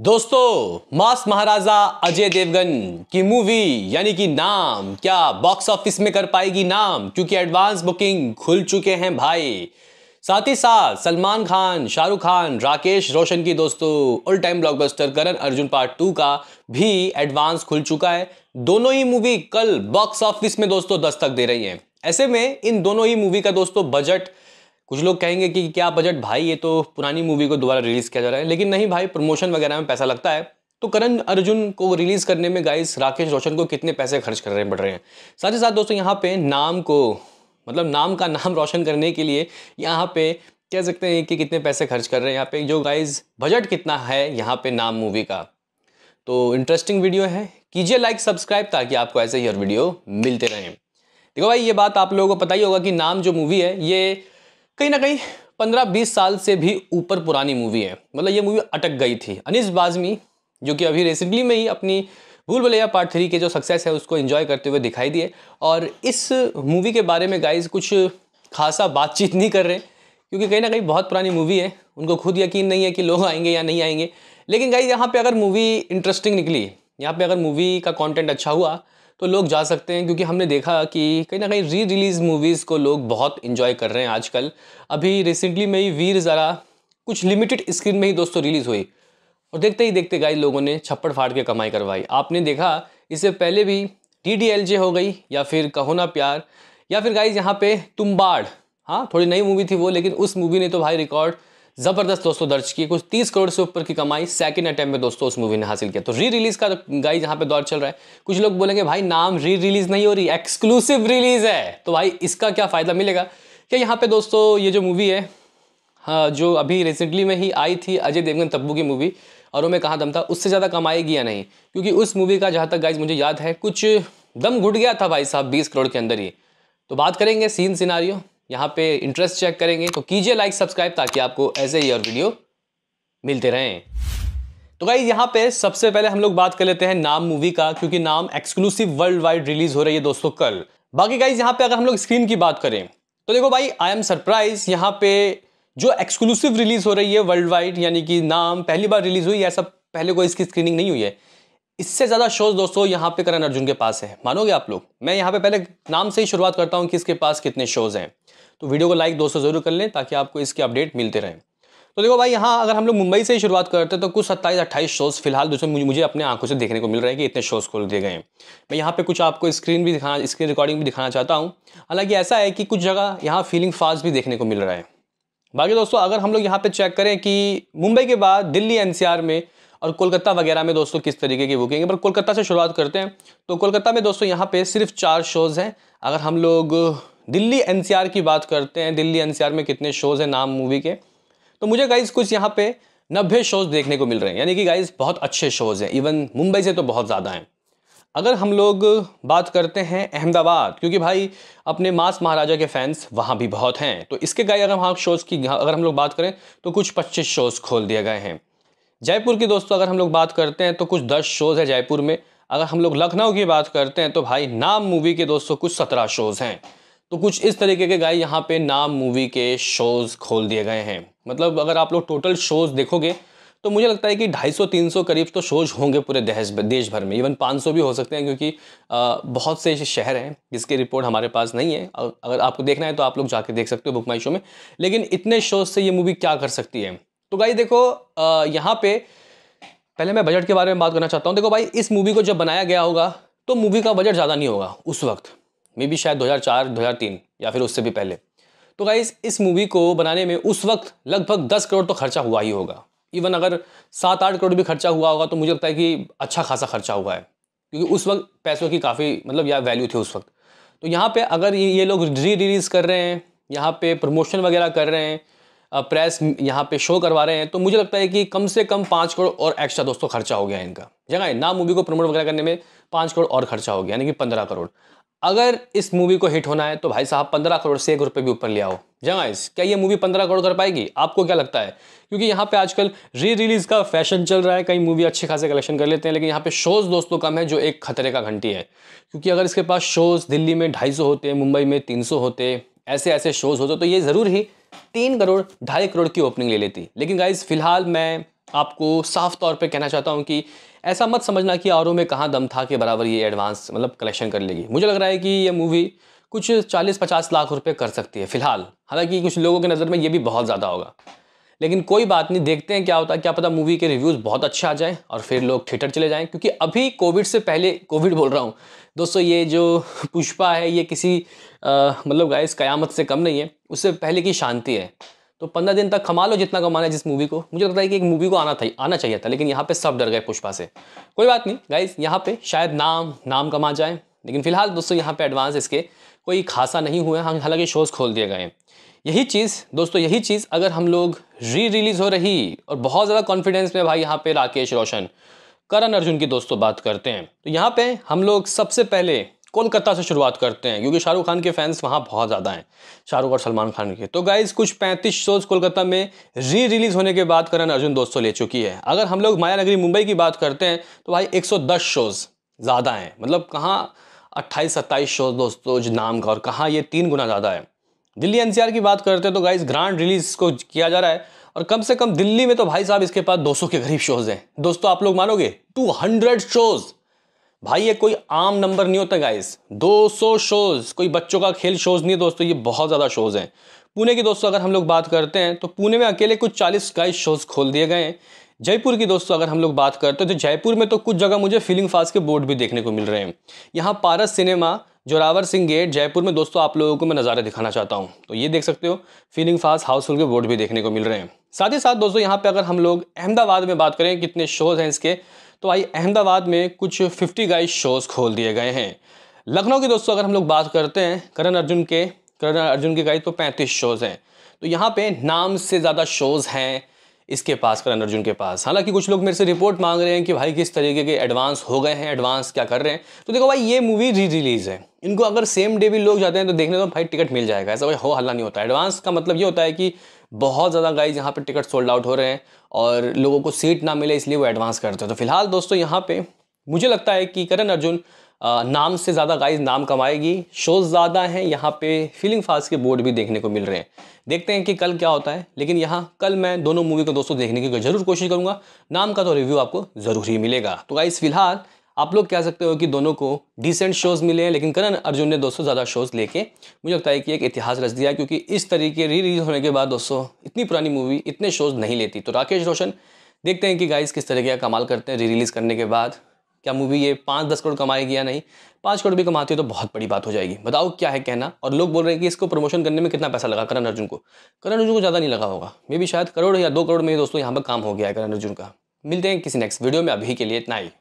दोस्तों मास महाराजा अजय देवगन की मूवी यानी कि नाम क्या बॉक्स ऑफिस में कर पाएगी नाम क्योंकि एडवांस बुकिंग खुल चुके हैं भाई साथ ही साथ सलमान खान शाहरुख खान राकेश रोशन की दोस्तों all time blockbuster Karan Arjun part two का भी एडवांस खुल चुका है दोनों ही मूवी कल बॉक्स ऑफिस में दोस्तों दस्तक दे रही हैं ऐसे में इन दोनों ही मूवी का दोस्तों बजट कुछ लोग कहेंगे कि क्या बजट भाई ये तो पुरानी मूवी को दोबारा रिलीज़ किया जा रहा है लेकिन नहीं भाई प्रमोशन वगैरह में पैसा लगता है तो करण अर्जुन को रिलीज़ करने में गाइस राकेश रोशन को कितने पैसे खर्च कर हैं पड़ रहे हैं साथ ही साथ दोस्तों यहाँ पे नाम को मतलब नाम का नाम रोशन करने के लिए यहाँ पे कह सकते हैं कि कितने पैसे खर्च कर रहे हैं यहाँ पे जो गाइज बजट कितना है यहाँ पे नाम मूवी का तो इंटरेस्टिंग वीडियो है कीजिए लाइक सब्सक्राइब ताकि आपको ऐसे ही और वीडियो मिलते रहें देखो भाई ये बात आप लोगों को पता ही होगा कि नाम जो मूवी है ये कहीं ना कहीं पंद्रह बीस साल से भी ऊपर पुरानी मूवी है मतलब ये मूवी अटक गई थी अनिस बाजमी जो कि अभी रिसेंटली में ही अपनी भूल भुलैया पार्ट थ्री के जो सक्सेस है उसको एंजॉय करते हुए दिखाई दिए और इस मूवी के बारे में गाइज कुछ खासा बातचीत नहीं कर रहे क्योंकि कहीं ना कहीं बहुत पुरानी मूवी है उनको खुद यकीन नहीं है कि लोग आएंगे या नहीं आएंगे लेकिन गाइज यहाँ पे अगर मूवी इंटरेस्टिंग निकली यहाँ पे अगर मूवी का कॉन्टेंट अच्छा हुआ तो लोग जा सकते हैं क्योंकि हमने देखा कि कहीं ना कहीं री रिलीज़ मूवीज़ को लोग बहुत इन्जॉय कर रहे हैं आजकल अभी रिसेंटली में ही वीर ज़रा कुछ लिमिटेड स्क्रीन में ही दोस्तों रिलीज़ हुई और देखते ही देखते गाई लोगों ने छप्पड़ फाड़ के कमाई करवाई आपने देखा इससे पहले भी टी हो गई या फिर कहो ना प्यार या फिर गाइज यहाँ पे तुम्बाड़ हाँ थोड़ी नई मूवी थी वो लेकिन उस मूवी ने तो भाई रिकॉर्ड जबरदस्त दोस्तों दर्ज किए कुछ तीस करोड़ से ऊपर की कमाई सेकंड अटेम्प्ट में दोस्तों उस मूवी ने हासिल किया तो री रिलीज का गाइज यहाँ पे दौर चल रहा है कुछ लोग बोलेंगे भाई नाम री रिलीज नहीं हो रही एक्सक्लूसिव रिलीज है तो भाई इसका क्या फायदा मिलेगा क्या यहाँ पे दोस्तों ये जो मूवी है हाँ जो अभी रिसेंटली में ही आई थी अजय देवगन तब्बू की मूवी और मैं कहा दम था उससे ज़्यादा कमाएगी या नहीं क्योंकि उस मूवी का जहाँ तक गाइज मुझे याद है कुछ दम घुट गया था भाई साहब बीस करोड़ के अंदर ही तो बात करेंगे सीन सिनारियों यहाँ पे इंटरेस्ट चेक करेंगे तो कीजिए लाइक सब्सक्राइब ताकि आपको ऐसे ही और वीडियो मिलते रहें तो भाई यहाँ पे सबसे पहले हम लोग बात कर लेते हैं नाम मूवी का क्योंकि नाम एक्सक्लूसिव वर्ल्ड वाइड रिलीज हो रही है दोस्तों कल बाकी गाइज यहाँ पे अगर हम लोग स्क्रीन की बात करें तो देखो भाई आई एम सरप्राइज यहाँ पे जो एक्सक्लूसिव रिलीज हो रही है वर्ल्ड वाइड यानी कि नाम पहली बार रिलीज हुई ऐसा पहले कोई इसकी स्क्रीनिंग नहीं हुई है इससे ज़्यादा शोज दोस्तों यहाँ पे करण अर्जुन के पास है मानोगे आप लोग मैं यहाँ पे पहले नाम से ही शुरुआत करता हूँ कि इसके पास कितने शोज हैं तो वीडियो को लाइक दोस्तों ज़रूर कर लें ताकि आपको इसके अपडेट मिलते रहें तो देखो भाई यहाँ अगर हम लोग मुंबई से ही शुरुआत करते हैं तो कुछ सत्ताईस अट्ठाईस शोज़ फिलहाल दोस्तों मुझे मुझे अपने आंखों से देखने को मिल रहा है कि इतने शोज़ खोल दिए गए हैं मैं यहाँ पे कुछ आपको स्क्रीन भी दिखाना स्क्रीन रिकॉर्डिंग भी दिखाना चाहता हूँ हालांकि ऐसा है कि कुछ जगह यहाँ फीलिंग फास्ट भी देखने को मिल रहा है बाकी दोस्तों अगर हम लोग यहाँ पर चेक करें कि मुंबई के बाद दिल्ली एन में और कोलकाता वगैरह में दोस्तों किस तरीके की बुकिंग है पर कोलकाता से शुरुआत करते हैं तो कोलकाता में दोस्तों यहाँ पर सिर्फ चार शोज़ हैं अगर हम लोग दिल्ली एनसीआर की बात करते हैं दिल्ली एनसीआर में कितने शोज़ हैं नाम मूवी के तो मुझे गाइज कुछ यहाँ पे नब्बे शोज़ देखने को मिल रहे हैं यानी कि गाइज बहुत अच्छे शोज़ हैं इवन मुंबई से तो बहुत ज़्यादा हैं अगर हम लोग बात करते हैं अहमदाबाद क्योंकि भाई अपने मास महाराजा के फैंस वहाँ भी बहुत हैं तो इसके गाय अगर हम शोज़ हाँ की अगर हम लोग बात करें तो कुछ पच्चीस शोज़ खोल दिए गए हैं जयपुर की दोस्तों अगर हम लोग बात करते हैं तो कुछ दस शोज़ है जयपुर में अगर हम लोग लखनऊ की बात करते हैं तो भाई नाम मूवी के दोस्तों कुछ सत्रह शोज़ हैं तो कुछ इस तरीके के गाय यहाँ पे नाम मूवी के शोज़ खोल दिए गए हैं मतलब अगर आप लोग टोटल शोज़ देखोगे तो मुझे लगता है कि 250-300 करीब तो शोज होंगे पूरे देश देश भर में इवन 500 भी हो सकते हैं क्योंकि आ, बहुत से ऐसे शहर हैं जिसके रिपोर्ट हमारे पास नहीं है अगर आपको देखना है तो आप लोग जाके देख सकते हो बुक माई शो में लेकिन इतने शोज से ये मूवी क्या कर सकती है तो गाई देखो यहाँ पे पहले मैं बजट के बारे में बात करना चाहता हूँ देखो भाई इस मूवी को जब बनाया गया होगा तो मूवी का बजट ज़्यादा नहीं होगा उस वक्त मे बी शायद 2004 2003 या फिर उससे भी पहले तो गाइज इस मूवी को बनाने में उस वक्त लगभग दस करोड़ तो खर्चा हुआ ही होगा इवन अगर सात आठ करोड़ भी खर्चा हुआ होगा तो मुझे लगता है कि अच्छा खासा खर्चा हुआ है क्योंकि उस वक्त पैसों की काफ़ी मतलब या वैल्यू थी उस वक्त तो यहाँ पे अगर ये लोग री रिलीज़ कर रहे हैं यहाँ पे प्रमोशन वगैरह कर रहे हैं प्रेस यहाँ पे शो करवा रहे हैं तो मुझे लगता है कि कम से कम पाँच करोड़ और एक्स्ट्रा दोस्तों खर्चा हो गया इनका जगह ना मूवी को प्रमोट वगैरह करने में पाँच करोड़ और खर्चा हो गया यानी कि पंद्रह करोड़ अगर इस मूवी को हिट होना है तो भाई साहब पंद्रह करोड़ से एक रुपये भी ऊपर ले आओ जमाइस क्या ये मूवी पंद्रह करोड़ कर पाएगी आपको क्या लगता है क्योंकि यहाँ पे आजकल री रिलीज़ का फैशन चल रहा है कई मूवी अच्छे खासे कलेक्शन कर लेते हैं लेकिन यहाँ पे शोज़ दोस्तों कम है जो एक खतरे का घंटी है क्योंकि अगर इसके पास शोज़ दिल्ली में ढाई होते मुंबई में तीन होते ऐसे ऐसे शोज़ होते तो ये ज़रूर ही तीन करोड़ ढाई करोड़ की ओपनिंग ले लेती लेकिन गाइज़ फिलहाल मैं आपको साफ तौर पे कहना चाहता हूँ कि ऐसा मत समझना कि आर में कहाँ दम था के बराबर ये एडवांस मतलब कलेक्शन कर लेगी मुझे लग रहा है कि ये मूवी कुछ 40-50 लाख रुपए कर सकती है फ़िलहाल हालांकि कुछ लोगों की नज़र में ये भी बहुत ज़्यादा होगा लेकिन कोई बात नहीं देखते हैं क्या होता है क्या पता मूवी के रिव्यूज़ बहुत अच्छे आ जाएँ और फिर लोग थिएटर चले जाएँ क्योंकि अभी कोविड से पहले कोविड बोल रहा हूँ दोस्तों ये जो पुष्पा है ये किसी मतलब इस कयामत से कम नहीं है उससे पहले की शांति है तो पंद्रह दिन तक कमा लो जितना कमाना है जिस मूवी को मुझे लगता है कि एक मूवी को आना था आना चाहिए था लेकिन यहाँ पे सब डर गए पुष्पा से कोई बात नहीं गाइज यहाँ पे शायद नाम नाम कमा जाए लेकिन फिलहाल दोस्तों यहाँ पे एडवांस इसके कोई खासा नहीं हुए हम हालांकि शोज़ खोल दिए गए हैं यही चीज़ दोस्तों यही चीज़ अगर हम लोग री रिलीज़ हो रही और बहुत ज़्यादा कॉन्फिडेंस में भाई यहाँ पे राकेश रोशन करण अर्जुन की दोस्तों बात करते हैं तो यहाँ पे हम लोग सबसे पहले कोलकाता से शुरुआत करते हैं क्योंकि शाहरुख खान के फैंस वहाँ बहुत ज़्यादा हैं शाहरुख और सलमान खान के तो गाइज कुछ पैंतीस शोज़ कोलकाता में री रिलीज़ होने के बाद करण अर्जुन दोस्तों ले चुकी है अगर हम लोग माया नगरी मुंबई की बात करते हैं तो भाई 110 शोज़ ज़्यादा हैं मतलब कहाँ अट्ठाईस सत्ताईस शोज़ दोस्तों नाम का और कहाँ ये तीन गुना ज़्यादा है दिल्ली एनसीआर की बात करते हैं तो गाइज ग्रांड रिलीज़ को किया जा रहा है और कम से कम दिल्ली में तो भाई साहब इसके पास 200 के करीब शोज़ हैं दोस्तों आप लोग मानोगे 200 शोज़ भाई ये कोई आम नंबर नहीं होता गाइस 200 शोज़ कोई बच्चों का खेल शोज़ नहीं है दोस्तों ये बहुत ज़्यादा शोज़ हैं पुणे की दोस्तों अगर हम लोग बात करते हैं तो पुणे में अकेले कुछ चालीस गाइस शोज़ खोल दिए गए हैं जयपुर की दोस्तों अगर हम लोग बात करते हैं तो जयपुर में तो कुछ जगह मुझे फीलिंग फास्ट के बोर्ड भी देखने को मिल रहे हैं यहाँ पारस सिनेमा जोरावर सिंह गेट जयपुर में दोस्तों आप लोगों को मैं नज़ारे दिखाना चाहता हूँ तो ये देख सकते हो फीलिंग फास्ट हाउसफुल के बोर्ड भी देखने को मिल रहे हैं साथ ही साथ दोस्तों यहाँ पे अगर हम लोग अहमदाबाद में बात करें कितने शोज़ हैं इसके तो आई अहमदाबाद में कुछ फिफ्टी गाइज शोज़ खोल दिए गए हैं लखनऊ की दोस्तों अगर हम लोग बात करते हैं करण अर्जुन के करण अर्जुन के गाइज तो पैंतीस शोज़ हैं तो यहाँ पे नाम से ज़्यादा शोज़ हैं इसके पास करण अर्जुन के पास हालांकि कुछ लोग मेरे से रिपोर्ट मांग रहे हैं कि भाई किस तरीके के एडवांस हो गए हैं एडवांस क्या कर रहे हैं तो देखो भाई ये मूवी री रिलीज़ है इनको अगर सेम डे भी लोग जाते हैं तो देखने तो भाई टिकट मिल जाएगा ऐसा कोई हो हल्ला नहीं होता एडवांस का मतलब ये होता है कि बहुत ज़्यादा गाइज यहाँ पे टिकट सोल्ड आउट हो रहे हैं और लोगों को सीट ना मिले इसलिए वो एडवांस करते हैं तो फिलहाल दोस्तों यहाँ पे मुझे लगता है कि करण अर्जुन नाम से ज़्यादा गाइज नाम कमाएगी शोज़ ज़्यादा हैं यहाँ पे फीलिंग फास्ट के बोर्ड भी देखने को मिल रहे हैं देखते हैं कि कल क्या होता है लेकिन यहाँ कल मैं दोनों मूवी को दोस्तों देखने की ज़रूर कोशिश करूँगा नाम का तो रिव्यू आपको ज़रूर ही मिलेगा तो गाइज़ फिलहाल आप लोग कह सकते हो कि दोनों को डिसेंट शोज़ मिले हैं लेकिन करण अर्जुन ने दोस्तों ज़्यादा शोज़ लेके मुझे लगता है कि एक इतिहास रच दिया क्योंकि इस तरीके री रिलीज होने के बाद दोस्तों इतनी पुरानी मूवी इतने शोज़ नहीं लेती तो राकेश रोशन देखते हैं कि गाइस किस तरीके का कमाल करते हैं री रिलीज़ करने के बाद क्या मूवी ये पाँच दस करोड़ कमाएगी या नहीं पाँच करोड़ भी कमाती है तो बहुत बड़ी बात हो जाएगी बताओ क्या है कहना और लोग बोल रहे हैं कि इसको प्रमोशन करने में कितना पैसा लगा करण अर्जुन को करण अर्जुन को ज़्यादा नहीं लगा होगा मे भी शायद करोड़ या दो करोड़ में दोस्तों यहाँ पर काम हो गया है करण अर्जुन का मिलते हैं किसी नेक्स्ट वीडियो में अभी के लिए इतना ही